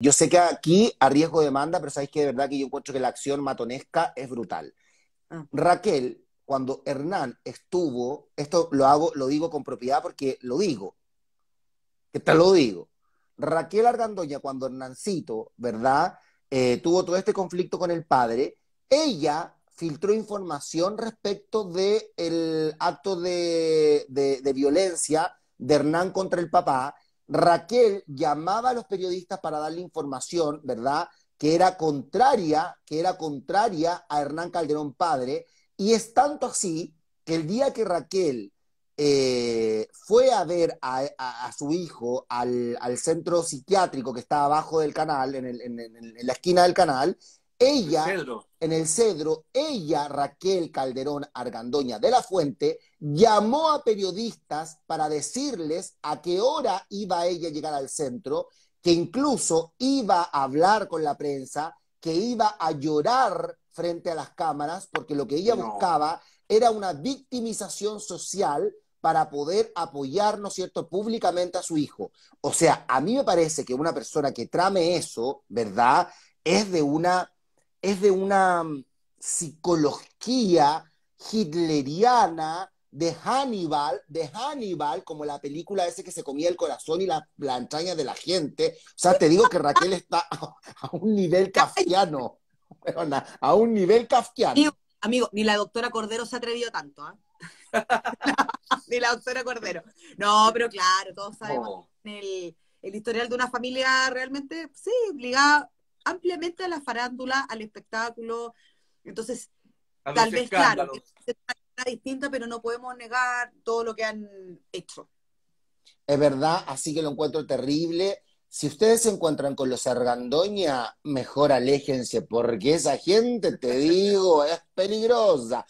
Yo sé que aquí a riesgo de demanda, pero sabéis que de verdad que yo encuentro que la acción matonesca es brutal. Ah. Raquel, cuando Hernán estuvo, esto lo hago, lo digo con propiedad porque lo digo. Que te lo digo. Raquel Argandoña, cuando Hernancito, ¿verdad? Eh, tuvo todo este conflicto con el padre, ella filtró información respecto del el acto de violencia de Hernán contra el papá Raquel llamaba a los periodistas para darle información, ¿verdad? Que era contraria, que era contraria a Hernán Calderón padre, y es tanto así que el día que Raquel eh, fue a ver a, su hijo al, centro psiquiátrico que está abajo del canal, en, la esquina del canal, ella, en el cedro, ella, Raquel Calderón Argandoña de la Fuente, llamó a periodistas para decirles a qué hora iba ella a llegar al centro, que incluso iba a hablar con la prensa, que iba a llorar frente a las cámaras, porque lo que ella buscaba era una victimización social para poder apoyar, ¿no es cierto?, públicamente a su hijo. O sea, a mí me parece que una persona que trame eso, ¿verdad?, es de una es de una mm, psicología hitleriana de Hannibal, de Hannibal, como la película ese que se comía el corazón y la, la de la gente. O sea, te digo que Raquel está a, un nivel kafkiano, a un nivel kafkiano. Amigo, ni la doctora Cordero se atrevió tanto, ¿ah? ni la doctora Cordero. No, pero claro, todos sabemos el, el historial de una familia realmente, sí, ligada ampliamente a la farándula, al espectáculo. Entonces, tal vez, claro, es una distinta, pero no podemos negar todo lo que han hecho. Es verdad, así que lo encuentro terrible. Si ustedes se encuentran con los Argandoña, mejor aléjense, porque esa gente, te digo, es peligrosa.